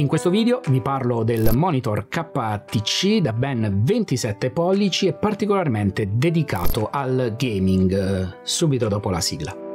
In questo video vi parlo del monitor KTC da ben 27 pollici e particolarmente dedicato al gaming, eh, subito dopo la sigla.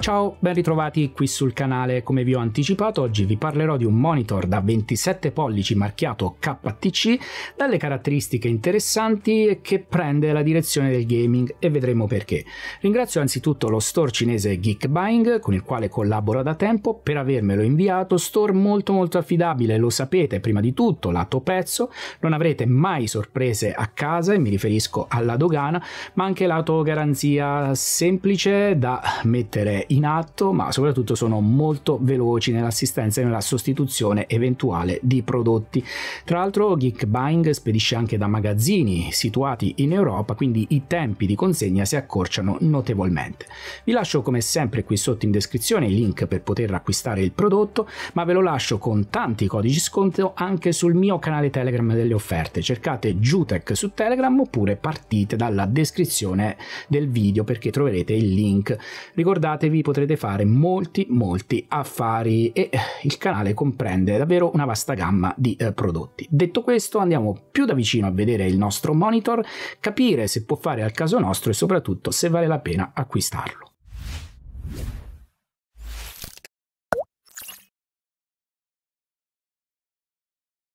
Ciao, ben ritrovati qui sul canale. Come vi ho anticipato, oggi vi parlerò di un monitor da 27 pollici marchiato KTC, dalle caratteristiche interessanti e che prende la direzione del gaming e vedremo perché. Ringrazio anzitutto lo store cinese Geekbuying, con il quale collaboro da tempo, per avermelo inviato, store molto molto affidabile, lo sapete prima di tutto, lato pezzo, non avrete mai sorprese a casa, e mi riferisco alla dogana, ma anche lato garanzia semplice da mettere in in atto, ma soprattutto sono molto veloci nell'assistenza e nella sostituzione eventuale di prodotti. Tra l'altro Geek Buying spedisce anche da magazzini situati in Europa, quindi i tempi di consegna si accorciano notevolmente. Vi lascio come sempre qui sotto in descrizione i link per poter acquistare il prodotto, ma ve lo lascio con tanti codici sconto anche sul mio canale Telegram delle offerte. Cercate Jutec su Telegram oppure partite dalla descrizione del video perché troverete il link. Ricordatevi vi potrete fare molti molti affari e eh, il canale comprende davvero una vasta gamma di eh, prodotti. Detto questo andiamo più da vicino a vedere il nostro monitor, capire se può fare al caso nostro e soprattutto se vale la pena acquistarlo.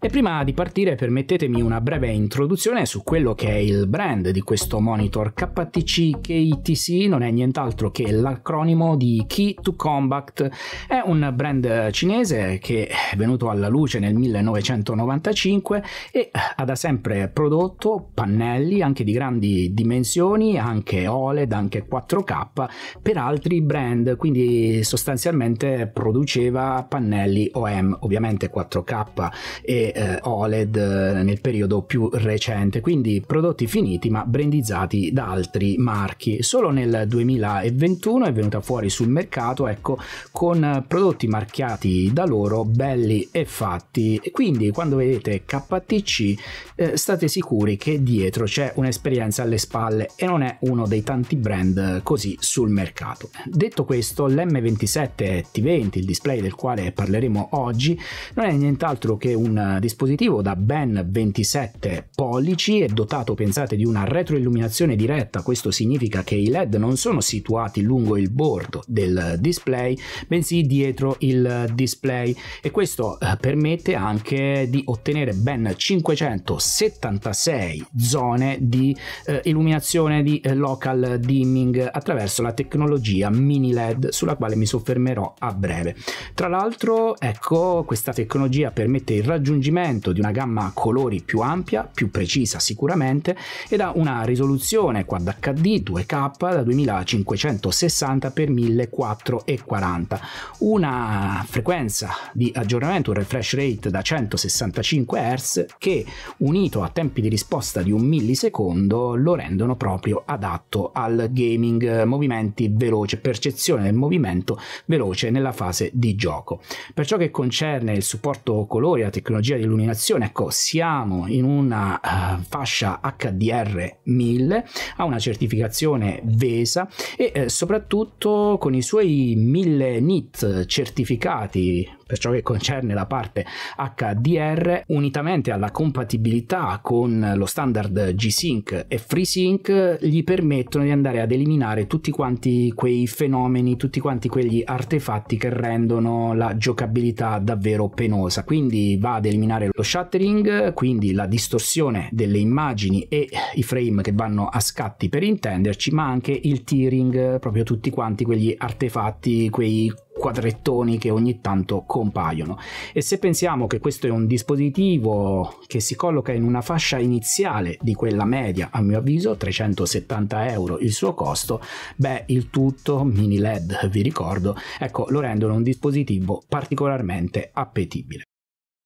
E prima di partire permettetemi una breve introduzione su quello che è il brand di questo monitor. KTC KTC non è nient'altro che l'acronimo di Key to Combat, è un brand cinese che è venuto alla luce nel 1995 e ha da sempre prodotto pannelli anche di grandi dimensioni, anche OLED, anche 4K per altri brand, quindi sostanzialmente produceva pannelli OM, ovviamente 4K e eh, OLED eh, nel periodo più recente, quindi prodotti finiti ma brandizzati da altri marchi. Solo nel 2021 è venuta fuori sul mercato, ecco, con prodotti marchiati da loro belli e fatti. Quindi quando vedete KTC eh, state sicuri che dietro c'è un'esperienza alle spalle e non è uno dei tanti brand così sul mercato. Detto questo, l'M27 T20, il display del quale parleremo oggi, non è nient'altro che un dispositivo da ben 27 pollici e dotato, pensate, di una retroilluminazione diretta, questo significa che i LED non sono situati lungo il bordo del display, bensì dietro il display e questo eh, permette anche di ottenere ben 576 zone di eh, illuminazione di eh, local dimming attraverso la tecnologia mini LED sulla quale mi soffermerò a breve. Tra l'altro, ecco, questa tecnologia permette il raggiungimento svolgimento di una gamma colori più ampia, più precisa sicuramente, ed ha una risoluzione Quad HD 2K da 2560 x 1440, una frequenza di aggiornamento, un refresh rate da 165 Hz che unito a tempi di risposta di un millisecondo lo rendono proprio adatto al gaming, movimenti veloce, percezione del movimento veloce nella fase di gioco. Per ciò che concerne il supporto colori, la tecnologia di dell'illuminazione. Ecco, siamo in una uh, fascia HDR 1000, ha una certificazione VESA e eh, soprattutto con i suoi 1000 NIT certificati per ciò che concerne la parte HDR, unitamente alla compatibilità con lo standard G-Sync e FreeSync, gli permettono di andare ad eliminare tutti quanti quei fenomeni, tutti quanti quegli artefatti che rendono la giocabilità davvero penosa. Quindi va ad eliminare lo shattering, quindi la distorsione delle immagini e i frame che vanno a scatti per intenderci, ma anche il tearing, proprio tutti quanti quegli artefatti, quei quadrettoni che ogni tanto compaiono e se pensiamo che questo è un dispositivo che si colloca in una fascia iniziale di quella media a mio avviso 370 euro il suo costo beh il tutto mini led vi ricordo ecco lo rendono un dispositivo particolarmente appetibile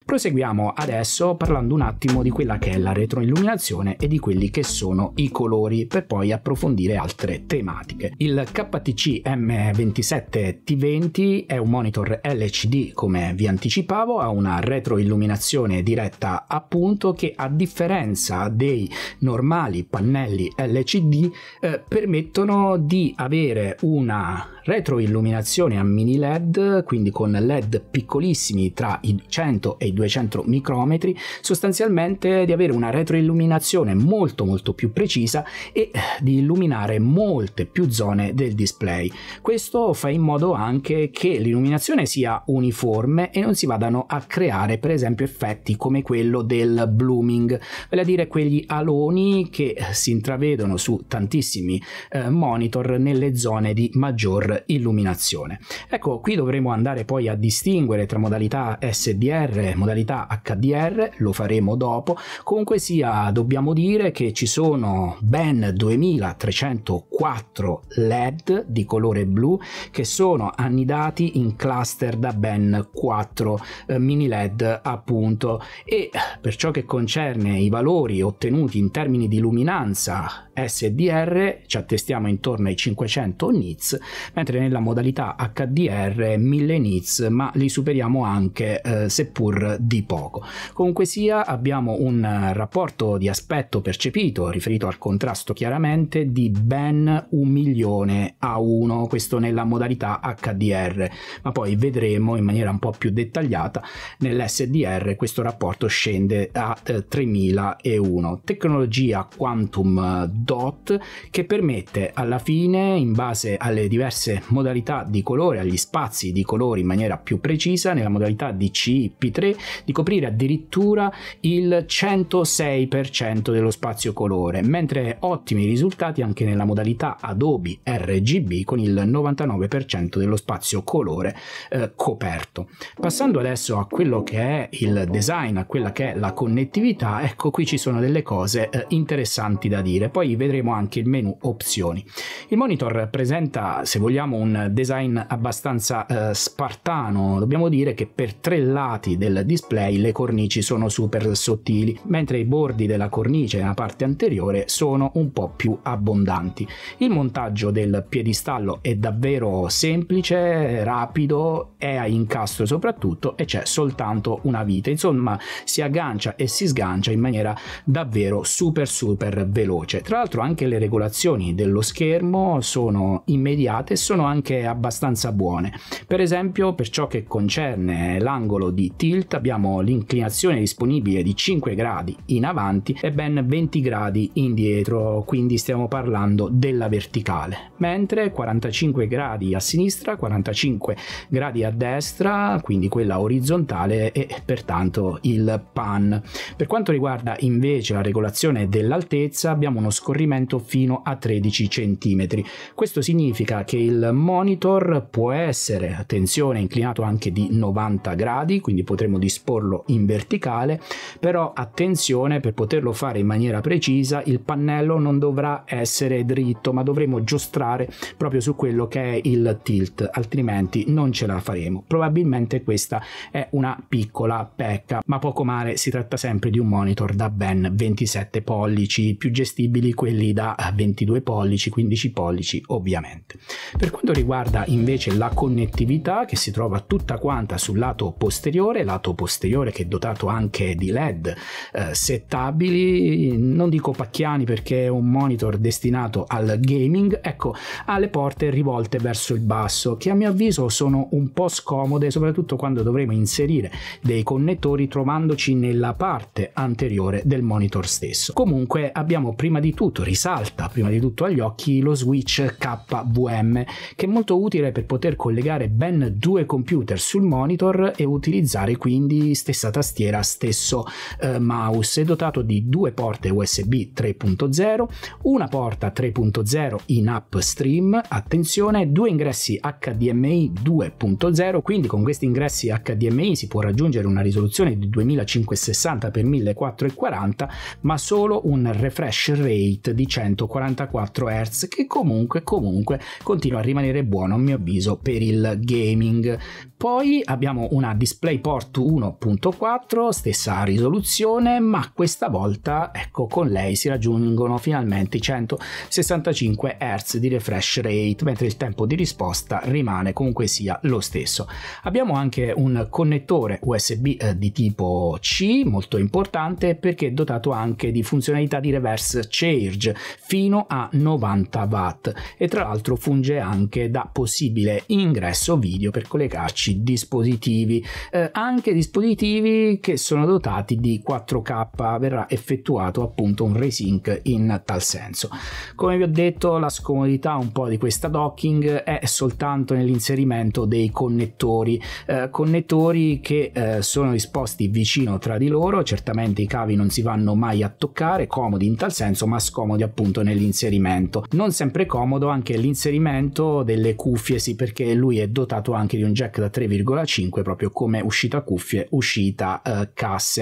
Proseguiamo adesso parlando un attimo di quella che è la retroilluminazione e di quelli che sono i colori per poi approfondire altre tematiche. Il KTC M27T20 è un monitor LCD come vi anticipavo, ha una retroilluminazione diretta appunto che a differenza dei normali pannelli LCD eh, permettono di avere una retroilluminazione a mini LED, quindi con LED piccolissimi tra i 100 e i 200 micrometri, sostanzialmente di avere una retroilluminazione molto molto più precisa e eh, di illuminare molte più zone del display. Questo fa in modo anche che l'illuminazione sia uniforme e non si vadano a creare per esempio effetti come quello del blooming, vale a dire quegli aloni che si intravedono su tantissimi eh, monitor nelle zone di maggior illuminazione. Ecco, qui dovremo andare poi a distinguere tra modalità SDR e modalità HDR, lo faremo dopo. Comunque sia, dobbiamo dire che ci sono ben 2304 LED di colore blu che sono annidati in cluster da ben 4 eh, mini LED appunto e per ciò che concerne i valori ottenuti in termini di luminanza SDR ci attestiamo intorno ai 500 nits mentre nella modalità HDR 1000 nits, ma li superiamo anche eh, seppur di poco. Comunque sia abbiamo un eh, rapporto di aspetto percepito, riferito al contrasto chiaramente, di ben un milione a uno, questo nella modalità HDR, ma poi vedremo in maniera un po' più dettagliata nell'SDR questo rapporto scende a eh, 3001. Tecnologia Quantum eh, Dot che permette alla fine, in base alle diverse diverse modalità di colore, agli spazi di colori in maniera più precisa, nella modalità di CIP3, di coprire addirittura il 106% dello spazio colore, mentre ottimi risultati anche nella modalità Adobe RGB con il 99% dello spazio colore eh, coperto. Passando adesso a quello che è il design, a quella che è la connettività, ecco qui ci sono delle cose eh, interessanti da dire, poi vedremo anche il menu opzioni. Il monitor presenta, se vogliamo, abbiamo un design abbastanza eh, spartano, dobbiamo dire che per tre lati del display le cornici sono super sottili, mentre i bordi della cornice nella parte anteriore sono un po' più abbondanti. Il montaggio del piedistallo è davvero semplice, rapido, è a incastro soprattutto e c'è soltanto una vite, insomma si aggancia e si sgancia in maniera davvero super super veloce. Tra l'altro anche le regolazioni dello schermo sono immediate, sono anche abbastanza buone. Per esempio, per ciò che concerne l'angolo di tilt, abbiamo l'inclinazione disponibile di 5 gradi in avanti e ben 20 gradi indietro, quindi stiamo parlando della verticale. Mentre 45 gradi a sinistra, 45 gradi a destra, quindi quella orizzontale e pertanto il pan. Per quanto riguarda invece la regolazione dell'altezza, abbiamo uno scorrimento fino a 13 cm. Questo significa che il monitor può essere, attenzione, inclinato anche di 90 gradi, quindi potremo disporlo in verticale, però attenzione per poterlo fare in maniera precisa il pannello non dovrà essere dritto, ma dovremo giostrare proprio su quello che è il tilt, altrimenti non ce la faremo. Probabilmente questa è una piccola pecca, ma poco male, si tratta sempre di un monitor da ben 27 pollici, più gestibili quelli da 22 pollici, 15 pollici ovviamente. Per per quanto riguarda invece la connettività che si trova tutta quanta sul lato posteriore, lato posteriore che è dotato anche di LED eh, settabili, non dico pacchiani perché è un monitor destinato al gaming, ecco, ha le porte rivolte verso il basso che a mio avviso sono un po' scomode soprattutto quando dovremo inserire dei connettori trovandoci nella parte anteriore del monitor stesso. Comunque abbiamo prima di tutto, risalta prima di tutto agli occhi lo switch KVM che è molto utile per poter collegare ben due computer sul monitor e utilizzare quindi stessa tastiera, stesso eh, mouse. È dotato di due porte USB 3.0, una porta 3.0 in app stream, attenzione, due ingressi HDMI 2.0, quindi con questi ingressi HDMI si può raggiungere una risoluzione di 2560x1440, ma solo un refresh rate di 144 Hz che comunque comunque continua a rimanere buono a mio avviso per il gaming poi abbiamo una DisplayPort 1.4, stessa risoluzione, ma questa volta ecco con lei si raggiungono finalmente i 165 Hz di refresh rate, mentre il tempo di risposta rimane comunque sia lo stesso. Abbiamo anche un connettore USB eh, di tipo C, molto importante perché è dotato anche di funzionalità di reverse charge fino a 90 watt e tra l'altro funge anche da possibile ingresso video per collegarci 14 dispositivi, eh, anche dispositivi che sono dotati di 4K, verrà effettuato appunto un resync in tal senso. Come vi ho detto, la scomodità un po' di questa docking è soltanto nell'inserimento dei connettori, eh, connettori che eh, sono disposti vicino tra di loro, certamente i cavi non si vanno mai a toccare, comodi in tal senso, ma scomodi appunto nell'inserimento. Non sempre comodo anche l'inserimento delle cuffie, sì, perché lui è dotato anche di un jack da 3 3,5 proprio come uscita cuffie, uscita eh, casse.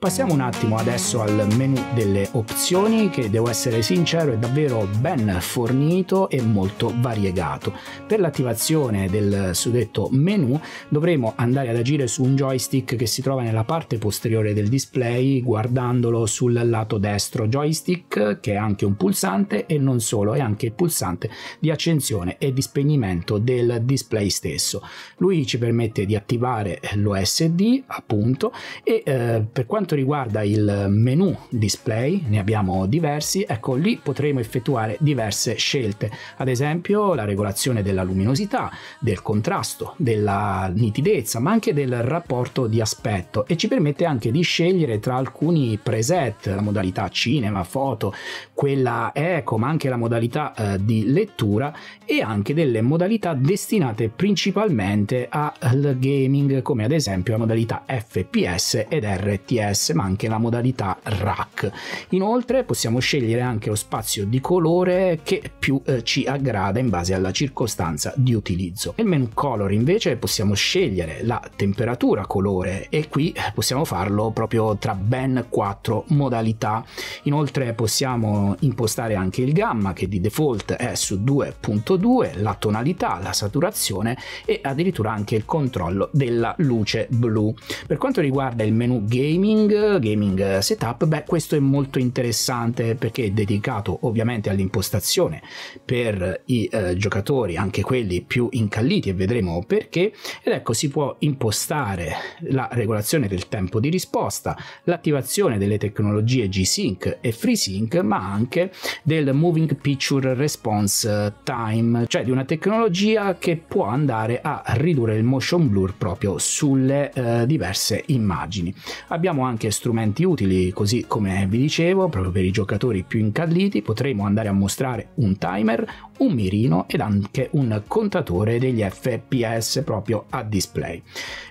Passiamo un attimo adesso al menu delle opzioni che devo essere sincero è davvero ben fornito e molto variegato. Per l'attivazione del suddetto menu dovremo andare ad agire su un joystick che si trova nella parte posteriore del display guardandolo sul lato destro joystick che è anche un pulsante e non solo è anche il pulsante di accensione e di spegnimento del display stesso. Lui ci permette di attivare l'OSD appunto e eh, per quanto quanto riguarda il menu display, ne abbiamo diversi, ecco lì potremo effettuare diverse scelte, ad esempio la regolazione della luminosità, del contrasto, della nitidezza, ma anche del rapporto di aspetto e ci permette anche di scegliere tra alcuni preset, la modalità cinema, foto, quella eco, ma anche la modalità eh, di lettura e anche delle modalità destinate principalmente al gaming, come ad esempio la modalità FPS ed RTS DPS ma anche la modalità rack. Inoltre possiamo scegliere anche lo spazio di colore che più eh, ci aggrada in base alla circostanza di utilizzo. Nel menu color invece possiamo scegliere la temperatura colore e qui eh, possiamo farlo proprio tra ben quattro modalità. Inoltre possiamo impostare anche il gamma che di default è su 2.2, la tonalità, la saturazione e addirittura anche il controllo della luce blu. Per quanto riguarda il menu gaming gaming, gaming setup, beh questo è molto interessante perché è dedicato ovviamente all'impostazione per i eh, giocatori, anche quelli più incalliti e vedremo perché, ed ecco si può impostare la regolazione del tempo di risposta, l'attivazione delle tecnologie G-Sync e FreeSync, ma anche del Moving Picture Response Time, cioè di una tecnologia che può andare a ridurre il motion blur proprio sulle eh, diverse immagini. Abbiamo anche anche strumenti utili, così come vi dicevo, proprio per i giocatori più incalliti potremo andare a mostrare un timer, un mirino ed anche un contatore degli FPS proprio a display.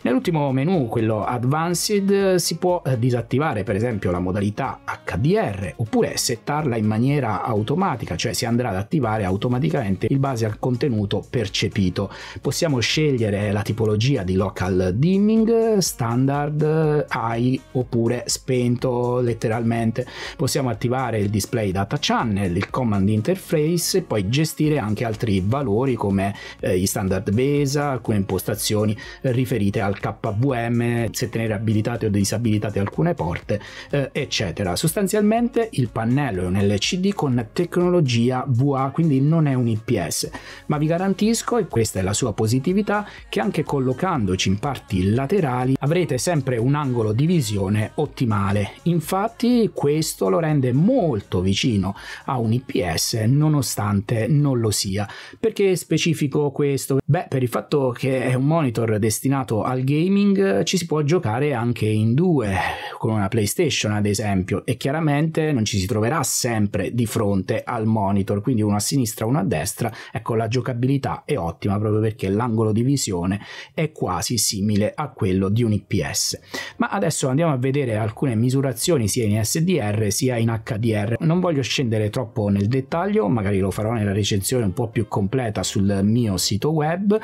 Nell'ultimo menu, quello Advanced, si può eh, disattivare per esempio la modalità HDR oppure settarla in maniera automatica, cioè si andrà ad attivare automaticamente in base al contenuto percepito. Possiamo scegliere la tipologia di local dimming, standard, high oppure spento letteralmente. Possiamo attivare il display data channel, il command interface e poi gestire gestire anche altri valori come eh, i standard BESA, alcune impostazioni riferite al KVM, se tenere abilitate o disabilitate alcune porte, eh, eccetera. Sostanzialmente il pannello è un LCD con tecnologia VA, quindi non è un IPS, ma vi garantisco, e questa è la sua positività, che anche collocandoci in parti laterali avrete sempre un angolo di visione ottimale. Infatti questo lo rende molto vicino a un IPS nonostante non non lo sia. Perché specifico questo? Beh, per il fatto che è un monitor destinato al gaming ci si può giocare anche in due, con una PlayStation ad esempio, e chiaramente non ci si troverà sempre di fronte al monitor, quindi uno a sinistra, uno a destra. Ecco, la giocabilità è ottima proprio perché l'angolo di visione è quasi simile a quello di un IPS. Ma adesso andiamo a vedere alcune misurazioni sia in SDR sia in HDR. Non voglio scendere troppo nel dettaglio, magari lo farò nella recensione recensione un po' più completa sul mio sito web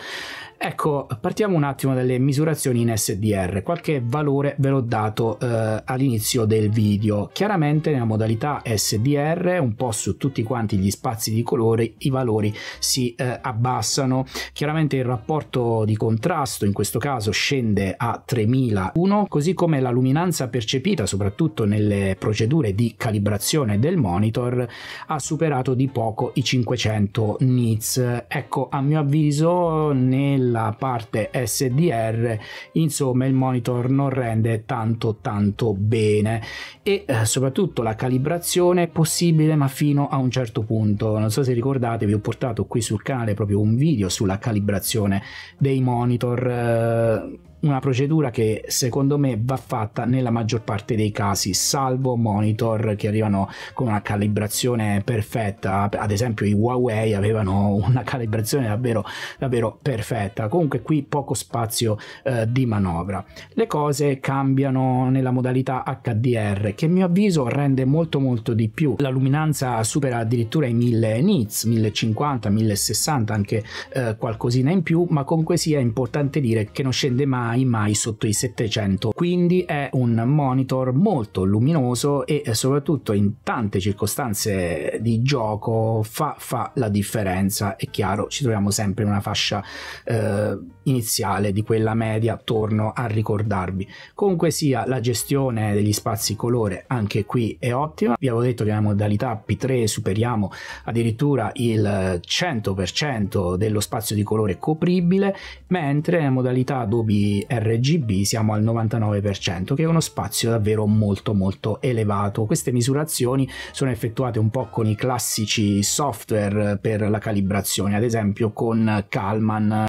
Ecco, partiamo un attimo dalle misurazioni in SDR. Qualche valore ve l'ho dato eh, all'inizio del video. Chiaramente nella modalità SDR, un po' su tutti quanti gli spazi di colore, i valori si eh, abbassano. Chiaramente il rapporto di contrasto in questo caso scende a 3001, così come la luminanza percepita, soprattutto nelle procedure di calibrazione del monitor, ha superato di poco i 500 nits. Ecco, a mio avviso nel della parte SDR insomma il monitor non rende tanto tanto bene e eh, soprattutto la calibrazione è possibile ma fino a un certo punto non so se ricordate vi ho portato qui sul canale proprio un video sulla calibrazione dei monitor eh, una procedura che secondo me va fatta nella maggior parte dei casi, salvo monitor che arrivano con una calibrazione perfetta, ad esempio i Huawei avevano una calibrazione davvero, davvero perfetta, comunque qui poco spazio eh, di manovra. Le cose cambiano nella modalità HDR che a mio avviso rende molto molto di più, la luminanza supera addirittura i 1000 nits, 1050, 1060, anche eh, qualcosina in più, ma comunque sia importante dire che non scende mai mai mai sotto i 700 quindi è un monitor molto luminoso e eh, soprattutto in tante circostanze di gioco fa, fa la differenza è chiaro ci troviamo sempre in una fascia eh, iniziale di quella media torno a ricordarvi comunque sia la gestione degli spazi colore anche qui è ottima vi avevo detto che nella modalità P3 superiamo addirittura il 100% dello spazio di colore copribile mentre nella modalità Adobe RGB siamo al 99%, che è uno spazio davvero molto molto elevato. Queste misurazioni sono effettuate un po' con i classici software per la calibrazione, ad esempio con Kalman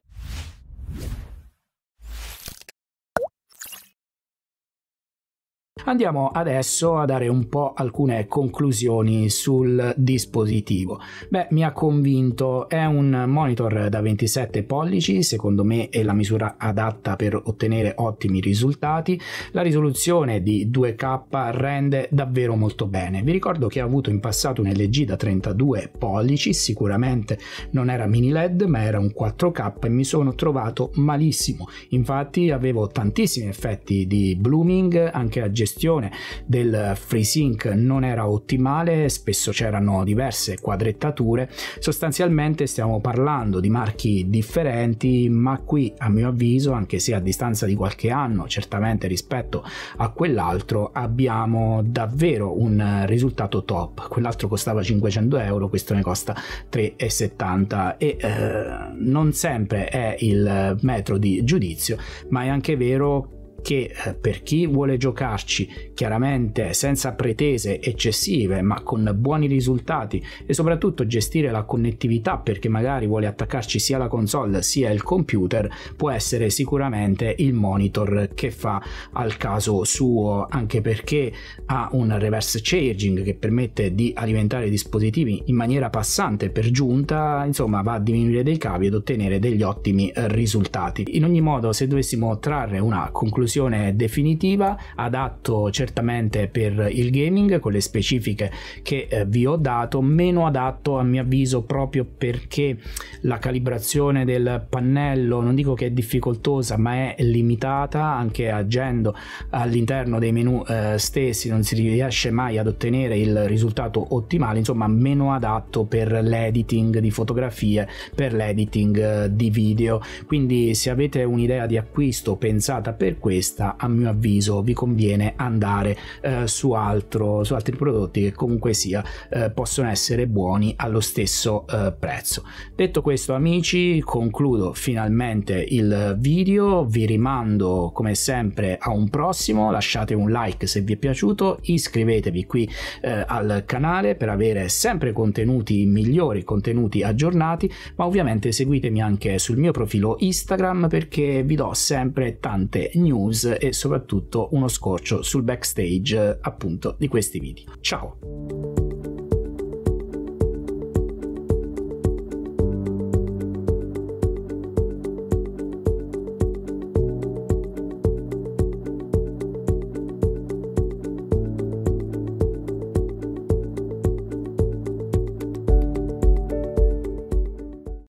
Andiamo adesso a dare un po' alcune conclusioni sul dispositivo. Beh, mi ha convinto, è un monitor da 27 pollici, secondo me è la misura adatta per ottenere ottimi risultati. La risoluzione di 2K rende davvero molto bene. Vi ricordo che ho avuto in passato un LG da 32 pollici, sicuramente non era mini LED, ma era un 4K e mi sono trovato malissimo. Infatti avevo tantissimi effetti di blooming anche a gestione del FreeSync non era ottimale, spesso c'erano diverse quadrettature, sostanzialmente stiamo parlando di marchi differenti, ma qui a mio avviso, anche se a distanza di qualche anno, certamente rispetto a quell'altro, abbiamo davvero un risultato top. Quell'altro costava 500 euro, questo ne costa 3,70 e eh, non sempre è il metro di giudizio, ma è anche vero che eh, per chi vuole giocarci chiaramente senza pretese eccessive ma con buoni risultati e soprattutto gestire la connettività perché magari vuole attaccarci sia la console sia il computer può essere sicuramente il monitor che fa al caso suo anche perché ha un reverse charging che permette di alimentare i dispositivi in maniera passante per giunta insomma va a diminuire dei cavi ed ottenere degli ottimi risultati in ogni modo se dovessimo trarre una conclusione conclusione definitiva, adatto certamente per il gaming con le specifiche che eh, vi ho dato, meno adatto a mio avviso proprio perché la calibrazione del pannello non dico che è difficoltosa ma è limitata anche agendo all'interno dei menu eh, stessi non si riesce mai ad ottenere il risultato ottimale insomma meno adatto per l'editing di fotografie per l'editing eh, di video quindi se avete un'idea di acquisto pensata per questo vista, a mio avviso, vi conviene andare eh, su, altro, su, altri prodotti che comunque sia eh, possono essere buoni allo stesso eh, prezzo. Detto questo, amici, concludo finalmente il video. Vi rimando come sempre a un prossimo. Lasciate un like se vi è piaciuto, iscrivetevi qui eh, al canale per avere sempre contenuti migliori, contenuti aggiornati, ma ovviamente seguitemi anche sul mio profilo Instagram perché vi do sempre tante news news e soprattutto uno scorcio sul backstage appunto di questi video. Ciao!